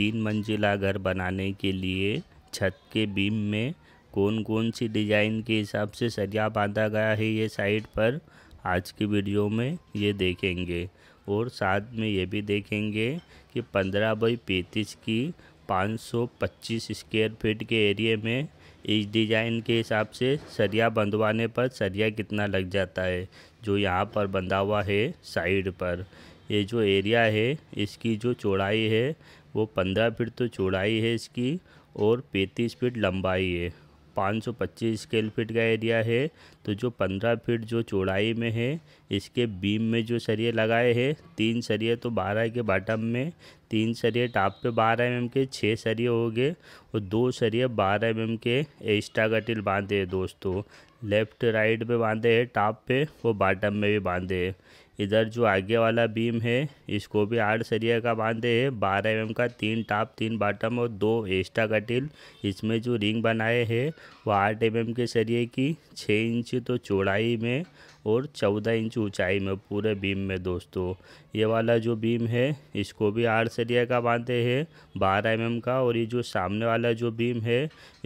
तीन मंजिला घर बनाने के लिए छत के बीम में कौन कौन सी डिज़ाइन के हिसाब से सरिया बांधा गया है ये साइड पर आज की वीडियो में ये देखेंगे और साथ में ये भी देखेंगे कि पंद्रह बाई पैंतीस की 525 स्क्वायर फीट के एरिए में इस डिज़ाइन के हिसाब से सरिया बंधवाने पर सरिया कितना लग जाता है जो यहाँ पर बंधा हुआ है साइड पर ये जो एरिया है इसकी जो चौड़ाई है वो पंद्रह फीट तो चौड़ाई है इसकी और पैंतीस फीट लंबाई है पाँच सौ पच्चीस स्केल फीट का एरिया है तो जो पंद्रह फीट जो चौड़ाई में है इसके बीम में जो सरिये लगाए हैं तीन सरिये तो बारह के बॉटम में तीन सरिये टॉप पे बारह एम के छः सरिये हो गए और दो सरिये बारह एम के एक्स्ट्रा गटिल बांधे हैं दोस्तों लेफ्ट राइट पे बांधे हैं टॉप पे वो बॉटम में भी बांधे हैं इधर जो आगे वाला बीम है इसको भी आठ सरिया का बांधे है बारह एम का तीन टॉप तीन बॉटम और दो एस्टा कटिल इसमें जो रिंग बनाए हैं वो आठ एम के सरिए की छः इंच तो चौड़ाई में और चौदह इंच ऊंचाई में पूरे बीम में दोस्तों ये वाला जो बीम है इसको भी आठ सरिया का बांधे हैं बारह एम का और ये जो सामने वाला जो बीम है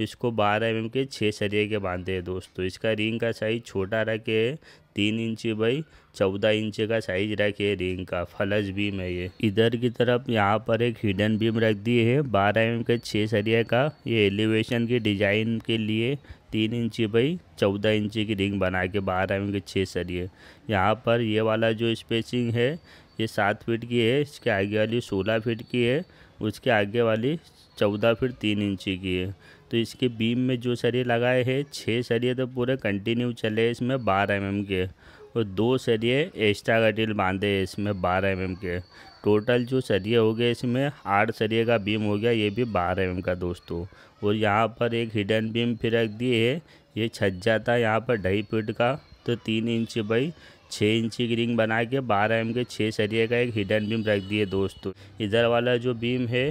इसको बारह एम के छः सरिए के बांधे हैं दोस्तों इसका रिंग का साइज़ छोटा रखे है तीन इंच बाई चौदह इंच का साइज रखे रिंग का फलज बीम है ये इधर की तरफ यहाँ पर एक हिडन बीम रख दी है बारह एम के छः सरिया का ये एलिवेशन के डिजाइन के लिए तीन इंच बाई चौदह इंच की रिंग बना के बारह एम के छः सरिये यहाँ पर ये वाला जो स्पेसिंग है ये सात फीट की है इसके आगे वाली सोलह फीट की है उसके आगे वाली चौदह फीट तीन इंची की है तो इसके बीम में जो सरिये लगाए हैं छः सरिये तो पूरे कंटिन्यू चले इसमें बारह एम mm के और दो सरिये एक्स्ट्रा कटिल बांधे इसमें बारह एम mm के टोटल जो सरिये हो गए इसमें आठ सरिये का बीम हो गया ये भी बारह एम mm का दोस्तों और यहाँ पर एक हिडन बीम फिर रख दिए है ये छज्जा था यहाँ पर ढाई फिट का तो तीन इंच बाई छः इंची की रिंग बना के बारह एम के छः सरिये का एक हिडन बीम रख दिए दोस्तों इधर वाला जो बीम है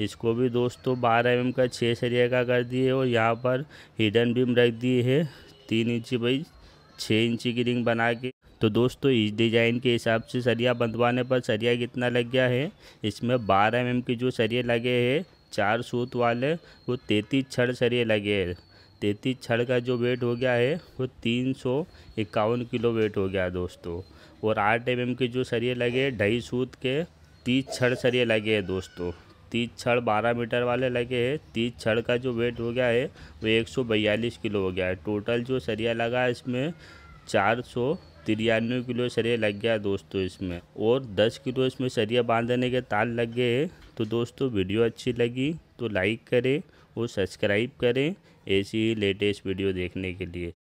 इसको भी दोस्तों बारह एम एम का छः सरिया का कर दिए और यहाँ पर हिडन बीम रख दिए है तीन इंची बाई छः इंची की रिंग बना के तो दोस्तों इस डिज़ाइन के हिसाब से सरिया बंधवाने पर सरिया कितना लग गया है इसमें बारह एम एम के जो सरिये लगे हैं चार सूत वाले वो तैतीस छड़ सरिये लगे हैं तैतीस छड़ का जो वेट हो गया है वो तीन सौ इक्यावन किलो वेट हो गया दोस्तों और आठ एम एम के जो सरिये लगे ढाई सूत के तीस छड़ सरिये लगे हैं दोस्तों तीस छड़ बारह मीटर वाले लगे हैं तीस छड़ का जो वेट हो गया है वो एक सौ बयालीस किलो हो गया है टोटल जो सरिया लगा है इसमें चार सौ तिरानवे किलो सरिया लग गया दोस्तों इसमें और दस किलो इसमें सरिया बांधने के ताल लग गए हैं तो दोस्तों वीडियो अच्छी लगी तो लाइक करें और सब्सक्राइब करें ऐसी ही लेटेस्ट वीडियो देखने के लिए